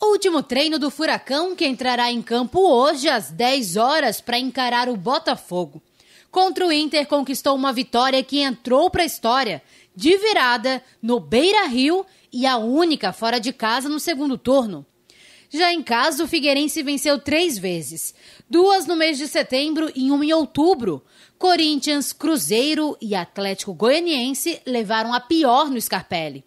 Último treino do Furacão que entrará em campo hoje às 10 horas para encarar o Botafogo. Contra o Inter conquistou uma vitória que entrou para a história, de virada no Beira-Rio e a única fora de casa no segundo turno. Já em casa, o Figueirense venceu três vezes, duas no mês de setembro e uma em outubro. Corinthians, Cruzeiro e Atlético Goianiense levaram a pior no Scarpelli.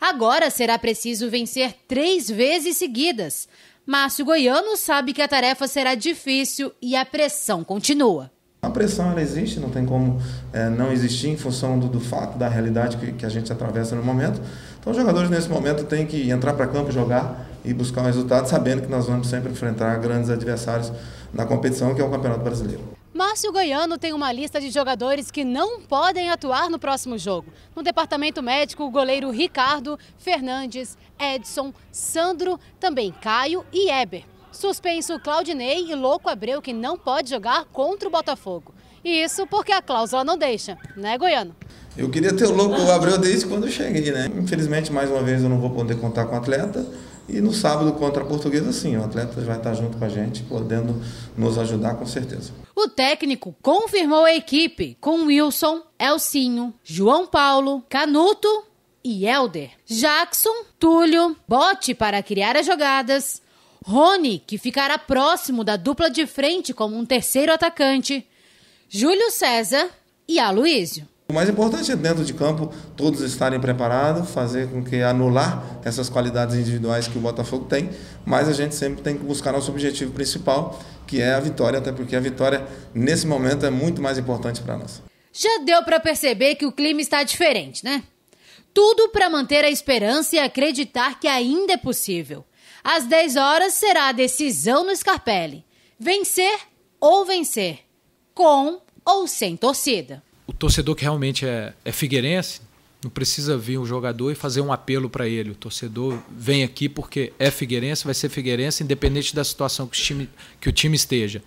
Agora será preciso vencer três vezes seguidas. Márcio Goiano sabe que a tarefa será difícil e a pressão continua. A pressão ela existe, não tem como é, não existir em função do, do fato, da realidade que, que, a gente atravessa no momento. Então, os jogadores nesse momento têm que entrar para campo, jogar e buscar um resultado, sabendo que nós vamos sempre enfrentar grandes adversários na competição, que é o Campeonato Brasileiro. Márcio Goiano tem uma lista de jogadores que não podem atuar no próximo jogo. No departamento médico, o goleiro Ricardo, Fernandes, Edson, Sandro, também Caio e Eber. Suspenso Claudinei e Louco Abreu, que não pode jogar contra o Botafogo. E isso porque a cláusula não deixa, né, Goiano? Eu queria ter o louco Abreu desde quando eu cheguei, né? Infelizmente, mais uma vez, eu não vou poder contar com o atleta. E no sábado contra a Portuguesa, sim, o atleta vai estar junto com a gente, podendo nos ajudar com certeza. O técnico confirmou a equipe com Wilson, Elcinho, João Paulo, Canuto e Elder, Jackson, Túlio, bote para criar as jogadas. Rony, que ficará próximo da dupla de frente como um terceiro atacante. Júlio César e Aloísio. O mais importante é dentro de campo todos estarem preparados, fazer com que anular essas qualidades individuais que o Botafogo tem, mas a gente sempre tem que buscar nosso objetivo principal, que é a vitória, até porque a vitória nesse momento é muito mais importante para nós. Já deu para perceber que o clima está diferente, né? Tudo para manter a esperança e acreditar que ainda é possível. Às 10 horas será a decisão no Scarpelli. Vencer ou vencer, com ou sem torcida o torcedor que realmente é, é figueirense, não precisa vir um jogador e fazer um apelo para ele. O torcedor vem aqui porque é figueirense, vai ser figueirense, independente da situação que o time, que o time esteja.